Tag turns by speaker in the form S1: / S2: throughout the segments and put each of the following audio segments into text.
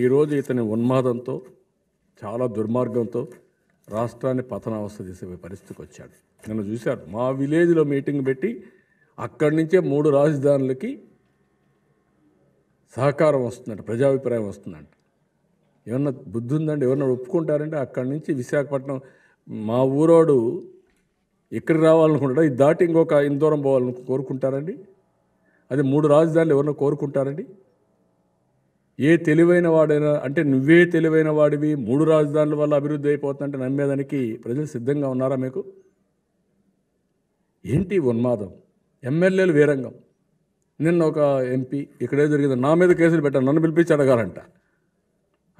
S1: ఈరోజు ఇతని ఉన్మాదంతో చాలా దుర్మార్గంతో రాష్ట్రాన్ని పతనావస్థ తీసే పరిస్థితికి వచ్చాడు నిన్న చూశారు మా విలేజ్లో మీటింగ్ పెట్టి అక్కడి నుంచే మూడు రాజధానులకి సహకారం వస్తుందంట ప్రజాభిప్రాయం వస్తుందంట ఏమన్నా బుద్ధి ఉందండి ఎవరన్నా ఒప్పుకుంటారంటే అక్కడి నుంచి విశాఖపట్నం మా ఊరోడు ఇక్కడికి రావాలనుకుంటాడు ఇది దాటి ఇంకొక ఇందూరం పోవాలని కోరుకుంటారండి అదే మూడు రాజధానులు ఎవరన్నా కోరుకుంటారండి ఏ తెలివైన వాడైనా అంటే నువ్వే తెలివైన వాడివి మూడు రాజధానుల వల్ల అభివృద్ధి అయిపోతుందంటే నమ్మేదానికి ప్రజలు సిద్ధంగా ఉన్నారా మీకు ఏంటి ఉన్మాదం ఎమ్మెల్యేలు వీరంగం నిన్న ఒక ఎంపీ ఇక్కడే జరిగింది నా మీద కేసులు పెట్టాను నన్ను పిలిపించి అడగాలంట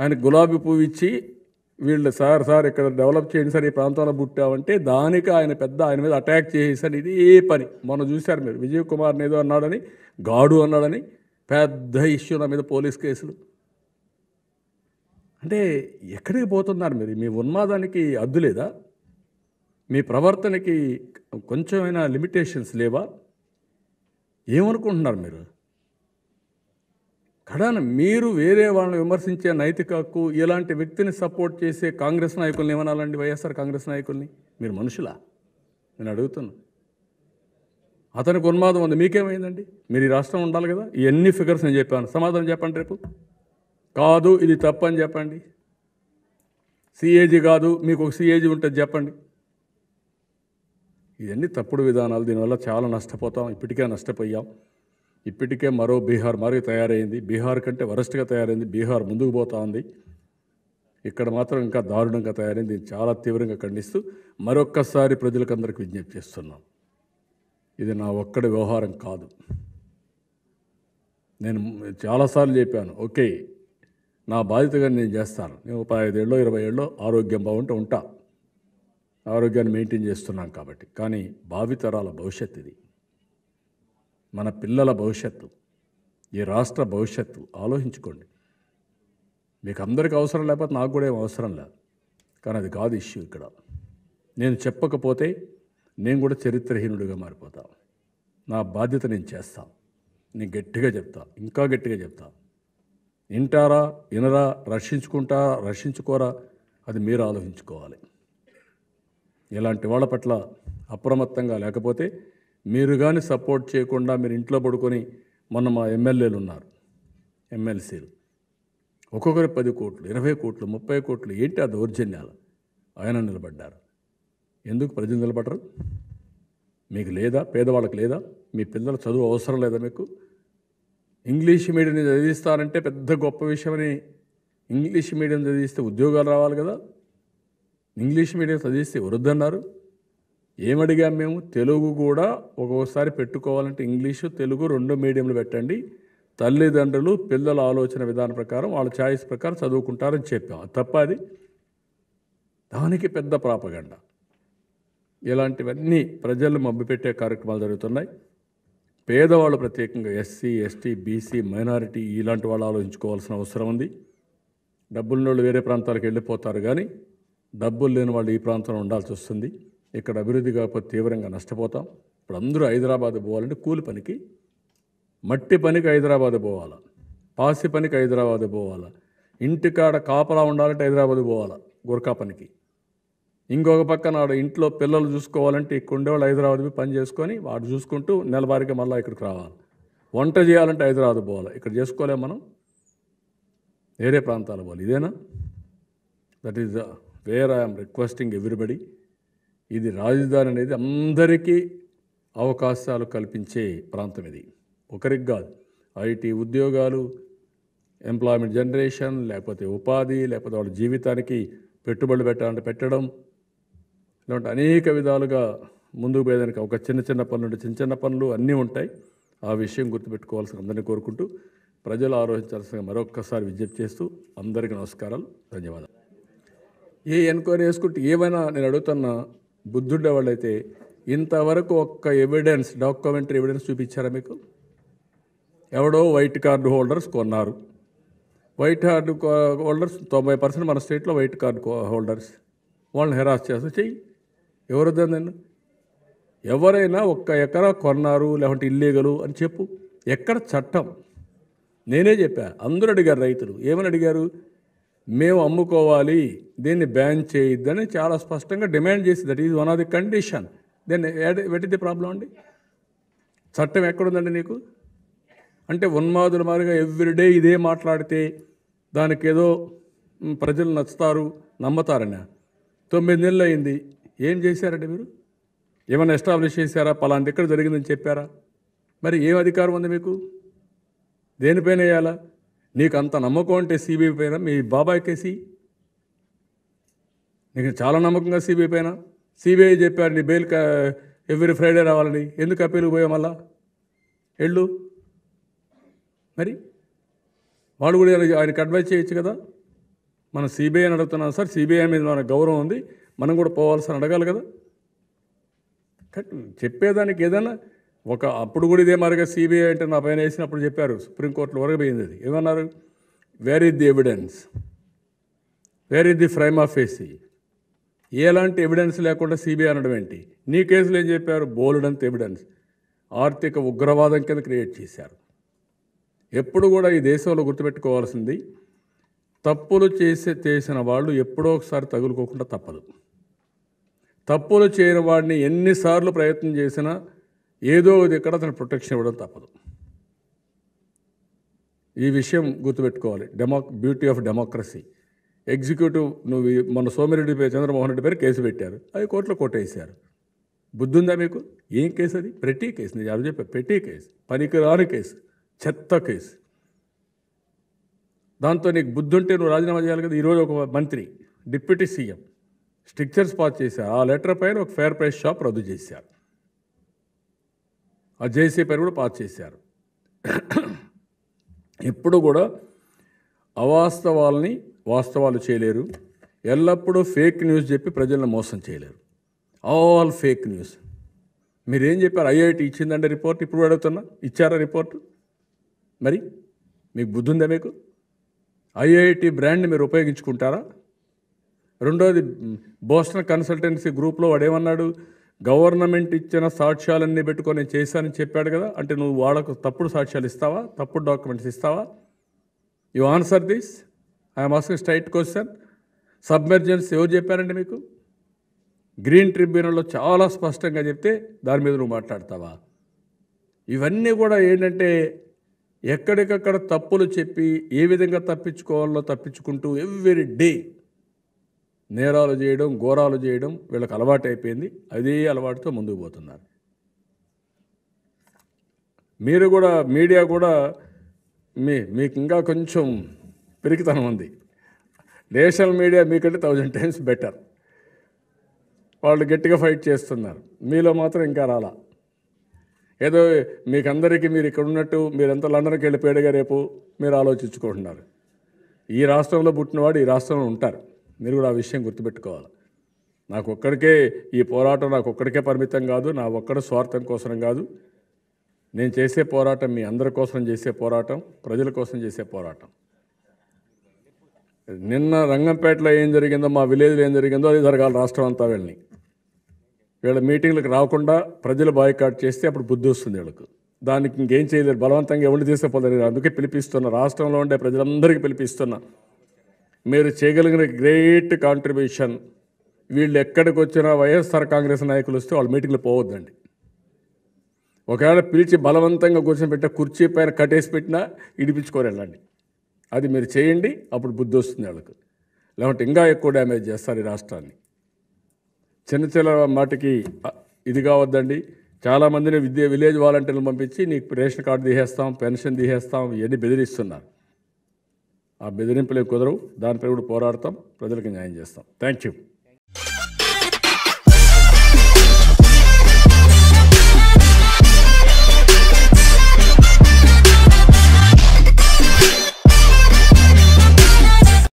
S1: ఆయన గులాబీ పువ్వు ఇచ్చి వీళ్ళు సార్ సార్ ఇక్కడ డెవలప్ చేయండి సార్ ఈ ప్రాంతంలో పుట్టామంటే దానికి ఆయన పెద్ద ఆయన మీద అటాక్ చేసేసాడు ఇది ఏ పని మొన్న చూశారు మీరు విజయ్ కుమార్ని ఏదో అన్నాడని గాడు అన్నాడని పెద్ద ఇష్యూ నా మీద పోలీస్ కేసులు అంటే ఎక్కడికి పోతున్నారు మీరు మీ ఉన్మాదానికి అద్దు లేదా మీ ప్రవర్తనకి కొంచెమైనా లిమిటేషన్స్ లేవా ఏమనుకుంటున్నారు మీరు కడన్ మీరు వేరే వాళ్ళని విమర్శించే నైతిక హక్కు ఇలాంటి వ్యక్తిని సపోర్ట్ చేసే కాంగ్రెస్ నాయకుల్ని ఏమనాలండి వైఎస్ఆర్ కాంగ్రెస్ నాయకుల్ని మీరు మనుషులా నేను అడుగుతున్నాను అతనికి ఉన్మాదం ఉంది మీకేమైందండి మీరు ఈ రాష్ట్రం ఉండాలి కదా ఇవన్నీ ఫిగర్స్ నేను చెప్పాను సమాధానం చెప్పండి రేపు కాదు ఇది తప్పని చెప్పండి సిఏజీ కాదు మీకు ఒక సిఏజీ ఉంటుంది చెప్పండి ఇవన్నీ తప్పుడు విధానాలు దీనివల్ల చాలా నష్టపోతాం ఇప్పటికే నష్టపోయాం ఇప్పటికే మరో బీహార్ మరొక తయారైంది బీహార్ కంటే వరస్ట్గా తయారైంది బీహార్ ముందుకు పోతా ఉంది ఇక్కడ మాత్రం ఇంకా దారుణంగా తయారైంది చాలా తీవ్రంగా ఖండిస్తూ మరొక్కసారి ప్రజలకు అందరికి విజ్ఞప్తి చేస్తున్నాం ఇది నా ఒక్కడి వ్యవహారం కాదు నేను చాలాసార్లు చెప్పాను ఓకే నా బాధ్యతగా నేను చేస్తాను నేను ఐదేళ్ళు ఇరవై ఏళ్ళు ఆరోగ్యం బాగుంటే ఉంటా ఆరోగ్యాన్ని మెయింటైన్ చేస్తున్నాం కాబట్టి కానీ భావితరాల భవిష్యత్ ఇది మన పిల్లల భవిష్యత్తు ఈ రాష్ట్ర భవిష్యత్తు ఆలోచించుకోండి మీకు అందరికీ అవసరం లేకపోతే నాకు కూడా ఏం అవసరం లేదు కానీ అది కాదు ఇష్యూ ఇక్కడ నేను చెప్పకపోతే నేను కూడా చరిత్రహీనుడిగా మారిపోతా నా బాధ్యత నేను చేస్తా నేను గట్టిగా చెప్తా ఇంకా గట్టిగా చెప్తా వింటారా వినరా రక్షించుకుంటారా రక్షించుకోరా అది మీరు ఆలోచించుకోవాలి ఇలాంటి వాళ్ళ పట్ల అప్రమత్తంగా లేకపోతే మీరు కానీ సపోర్ట్ చేయకుండా మీరు ఇంట్లో పడుకొని మొన్న మా ఎమ్మెల్యేలు ఉన్నారు ఎమ్మెల్సీలు ఒక్కొక్కరు పది కోట్లు ఇరవై కోట్లు ముప్పై కోట్లు ఏంటి ఆ దౌర్జన్యాలు ఆయన నిలబడ్డారు ఎందుకు ప్రజలు నిలబడరు మీకు లేదా పేదవాళ్ళకి లేదా మీ పిల్లల చదువు అవసరం లేదా మీకు ఇంగ్లీష్ మీడియం చదివిస్తారంటే పెద్ద గొప్ప విషయమని ఇంగ్లీష్ మీడియం చదివిస్తే ఉద్యోగాలు రావాలి కదా ఇంగ్లీష్ మీడియం చదివిస్తే వృద్ధన్నారు ఏమడిగాం మేము తెలుగు కూడా ఒక్కొక్కసారి పెట్టుకోవాలంటే ఇంగ్లీషు తెలుగు రెండు మీడియంలు పెట్టండి తల్లిదండ్రులు పిల్లల ఆలోచన విధానం ప్రకారం వాళ్ళ ఛాయిస్ ప్రకారం చదువుకుంటారని చెప్పాం తప్ప అది దానికి పెద్ద ప్రాపగండా ఇలాంటివన్నీ ప్రజలు మబ్బిపెట్టే కార్యక్రమాలు జరుగుతున్నాయి పేదవాళ్ళు ప్రత్యేకంగా ఎస్సీ ఎస్టీ బీసీ మైనారిటీ ఇలాంటి వాళ్ళు ఆలోచించుకోవాల్సిన అవసరం ఉంది డబ్బులు వాళ్ళు వేరే ప్రాంతాలకు వెళ్ళిపోతారు కానీ డబ్బులు లేని వాళ్ళు ఈ ప్రాంతంలో ఉండాల్సి వస్తుంది ఇక్కడ అభివృద్ధి కాకపోతే తీవ్రంగా నష్టపోతాం ఇప్పుడు అందరూ హైదరాబాద్ పోవాలంటే కూలి పనికి మట్టి పనికి హైదరాబాద్ పోవాలా పాసి పనికి హైదరాబాద్ పోవాలా ఇంటికాడ కాపలా ఉండాలంటే హైదరాబాద్ పోవాలా గుర్కా పనికి ఇంకొక పక్క నాడు ఇంట్లో పిల్లలు చూసుకోవాలంటే ఇక్కడ ఉండేవాళ్ళు హైదరాబాద్ పని చేసుకొని వాడు చూసుకుంటూ నెలవారీగా మళ్ళీ ఇక్కడికి రావాలి వంట చేయాలంటే హైదరాబాద్ పోవాలి ఇక్కడ చేసుకోలేం మనం వేరే ప్రాంతాలు పోవాలి ఇదేనా that is the where I'm requesting everybody ఇది రాజధాని అనేది అందరికీ అవకాశాలు కల్పించే ప్రాంతం ఇది ఒకరికి కాదు ఐటీ ఉద్యోగాలు ఎంప్లాయ్మెంట్ జనరేషన్ లేకపోతే ఉపాధి లేకపోతే వాళ్ళ జీవితానికి పెట్టుబడులు పెట్టాలంటే పెట్టడం ఇలాంటి అనేక విధాలుగా ముందుకు పోయేదానికి ఒక చిన్న చిన్న పనులు చిన్న చిన్న పనులు అన్నీ ఉంటాయి ఆ విషయం గుర్తుపెట్టుకోవాల్సిన అందరినీ కోరుకుంటూ ప్రజలు ఆలోచించాల్సిన మరొక్కసారి విజ్ఞప్తి చేస్తూ అందరికీ నమస్కారాలు ధన్యవాదాలు ఏ ఎన్క్వైరీ చేసుకుంటే ఏమైనా నేను అడుగుతున్న బుద్ధుడే వాళ్ళైతే ఇంతవరకు ఒక్క ఎవిడెన్స్ డాక్యుమెంటరీ ఎవిడెన్స్ చూపించారా మీకు ఎవడో వైట్ కార్డు హోల్డర్స్ కొన్నారు వైట్ కార్డు హోల్డర్స్ తొంభై పర్సెంట్ మన స్టేట్లో వైట్ కార్డు హోల్డర్స్ వాళ్ళని హెరాస్ చేస్తూ చెయ్యి ఎవరొద్దని నేను ఎవరైనా ఒక్క ఎకరా కొన్నారు లేకుంటే ఇల్లీగలు అని చెప్పు ఎక్కడ చట్టం నేనే చెప్పా అందరూ అడిగారు రైతులు ఏమని అడిగారు మేము అమ్ముకోవాలి దీన్ని బ్యాన్ చేయొద్దని చాలా స్పష్టంగా డిమాండ్ చేసి that is one of the condition then వెటిది ప్రాబ్లం అండి చట్టం ఎక్కడుందండి నీకు అంటే ఉన్మాదుల మాదిరిగా ఎవ్రీడే ఇదే మాట్లాడితే దానికి ఏదో ప్రజలు నచ్చుతారు నమ్ముతారనే తొమ్మిది నెలలు అయింది ఏం చేశారండి మీరు ఏమైనా ఎస్టాబ్లిష్ చేశారా పలాంటి ఎక్కడ జరిగిందని చెప్పారా మరి ఏం అధికారం ఉంది మీకు దేనిపైన వేయాలా నీకు అంత నమ్మకం అంటే సిబిఐ పైన మీ బాబాయ్ కేసి నీకు చాలా నమ్మకంగా సిబిఐ పైన సిబిఐ చెప్పారు నీ బెయిల్ ఎవ్రీ ఫ్రైడే రావాలని ఎందుకు అప్పీలుకు పోయా మళ్ళా వెళ్ళు మరి వాళ్ళు కూడా ఆయనకి అడ్వైజ్ చేయొచ్చు కదా మనం అని అడుగుతున్నాం సార్ సిబిఐ మీద మన గౌరవం ఉంది మనం కూడా పోవాల్సిన అడగాలి కదా చెప్పేదానికి ఏదైనా ఒక అప్పుడు కూడా ఇదే మరిగా సిబిఐ అంటే నా పైన వేసినప్పుడు చెప్పారు సుప్రీంకోర్టులో వరకు పోయింది అది ఏమన్నారు where is the evidence where is the frame of ఏసీ ఎలాంటి ఎవిడెన్స్ లేకుండా సిబిఐ అనడం ఏంటి నీ కేసులు ఏం చెప్పారు అంత ఎవిడెన్స్ ఆర్థిక ఉగ్రవాదం కింద క్రియేట్ చేశారు ఎప్పుడు కూడా ఈ దేశంలో గుర్తుపెట్టుకోవాల్సింది తప్పులు చేసే చేసిన వాళ్ళు ఎప్పుడో ఒకసారి తగులుకోకుండా తప్పదు తప్పులు చేయని వాడిని ఎన్నిసార్లు ప్రయత్నం చేసినా ఏదో ఇది ఎక్కడ అతను ప్రొటెక్షన్ ఇవ్వడం తప్పదు ఈ విషయం గుర్తుపెట్టుకోవాలి demo beauty of democracy executive నువ్వు మన సోమిరెడ్డి పేరు చంద్రమోహన్ రెడ్డి పేరు కేసు పెట్టారు అది కోర్టులో కొట్టేశారు బుద్ధి ఉందా మీకు ఏం కేసు అది పెట్టి కేసు నేను చెప్పా పెట్టి కేసు పనికిరాని కేసు చెత్త కేసు దాంతో నీకు బుద్ధి ఉంటే నువ్వు రాజీనామా చేయాలి కదా ఈరోజు ఒక మంత్రి డిప్యూటీ సీఎం స్ట్రిక్చర్స్ పాస్ చేశారు ఆ లెటర్ పైన ఒక ఫేర్ ప్రైస్ షాప్ రద్దు చేశారు ఆ జేసీ పైన కూడా పాస్ చేశారు ఎప్పుడు కూడా అవాస్తవాలని వాస్తవాలు చేయలేరు ఎల్లప్పుడూ ఫేక్ న్యూస్ చెప్పి ప్రజలను మోసం చేయలేరు ఆల్ ఫేక్ న్యూస్ మీరేం చెప్పారు ఐఐటి ఇచ్చిందంటే రిపోర్ట్ ఇప్పుడు అడుగుతున్నా ఇచ్చారా రిపోర్ట్ మరి మీకు బుద్ధి ఉందా మీకు ఐఐటి బ్రాండ్ని మీరు ఉపయోగించుకుంటారా రెండోది బోస్టన్ కన్సల్టెన్సీ గ్రూప్లో వాడేమన్నాడు గవర్నమెంట్ ఇచ్చిన సాక్ష్యాలన్నీ పెట్టుకొని చేశానని చెప్పాడు కదా అంటే నువ్వు వాళ్ళకు తప్పుడు సాక్ష్యాలు ఇస్తావా తప్పుడు డాక్యుమెంట్స్ ఇస్తావా you answer this I'm asking straight question submergence ఎవరు చెప్పారండి మీకు గ్రీన్ ట్రిబ్యునల్లో చాలా స్పష్టంగా చెప్తే దాని మీద నువ్వు మాట్లాడతావా ఇవన్నీ కూడా ఏంటంటే ఎక్కడికక్కడ తప్పులు చెప్పి ఏ విధంగా తప్పించుకోవాలో తప్పించుకుంటూ ఎవ్రీ డే నేరాలు చేయడం ఘోరాలు చేయడం వీళ్ళకి అలవాటు అయిపోయింది అదే అలవాటుతో ముందుకు పోతున్నారు మీరు కూడా మీడియా కూడా మీ మీకు ఇంకా కొంచెం పెరిగితనం ఉంది నేషనల్ మీడియా మీకంటే థౌజండ్ టైమ్స్ బెటర్ వాళ్ళు గట్టిగా ఫైట్ చేస్తున్నారు మీలో మాత్రం ఇంకా రాలా ఏదో మీకందరికీ మీరు ఇక్కడ ఉన్నట్టు మీరంతా లండన్కి వెళ్ళిపోయాడుగా రేపు మీరు ఆలోచించుకుంటున్నారు ఈ రాష్ట్రంలో పుట్టినవాడు ఈ రాష్ట్రంలో ఉంటారు మీరు కూడా ఆ విషయం గుర్తుపెట్టుకోవాలి నాకు ఒక్కడికే ఈ పోరాటం నాకు ఒక్కడికే పరిమితం కాదు నా ఒక్కడ స్వార్థం కోసం కాదు నేను చేసే పోరాటం మీ అందరి కోసం చేసే పోరాటం ప్రజల కోసం చేసే పోరాటం నిన్న రంగంపేటలో ఏం జరిగిందో మా విలేజ్లో ఏం జరిగిందో అది జరగాలి రాష్ట్రం అంతా వెళ్ళి వీళ్ళ మీటింగ్లకు రాకుండా ప్రజలు బాయ్కాట్ చేస్తే అప్పుడు బుద్ధి వస్తుంది వీళ్ళకు దానికి ఇంకేం చేయలేరు బలవంతంగా ఎవరు చేస్తే అందుకే పిలిపిస్తున్నా రాష్ట్రంలో ఉండే ప్రజలందరికీ పిలిపిస్తున్నా మీరు చేయగలిగిన గ్రేట్ కాంట్రిబ్యూషన్ వీళ్ళు ఎక్కడికి వచ్చినా వైఎస్ఆర్ కాంగ్రెస్ నాయకులు వస్తే వాళ్ళ మీటింగ్లు పోవద్దండి ఒకవేళ పిలిచి బలవంతంగా కూర్చొని పెట్టా కుర్చీ పైన కట్టేసి పెట్టినా ఇడిపించుకొని వెళ్ళండి అది మీరు చేయండి అప్పుడు బుద్ధి వస్తుంది వాళ్ళకు లేకుంటే ఇంకా ఎక్కువ డ్యామేజ్ చేస్తారు ఈ రాష్ట్రాన్ని చిన్న చిన్న మాటకి ఇది కావద్దండి చాలామందిని విద్య విలేజ్ వాలంటీర్లు పంపించి నీకు రేషన్ కార్డు తీసేస్తాం పెన్షన్ తీసేస్తాం ఇవన్నీ బెదిరిస్తున్నారు ఆ బెదిరింపులే కుదరవు దానిపై కూడా పోరాడతాం ప్రజలకు న్యాయం చేస్తాం థ్యాంక్ యూ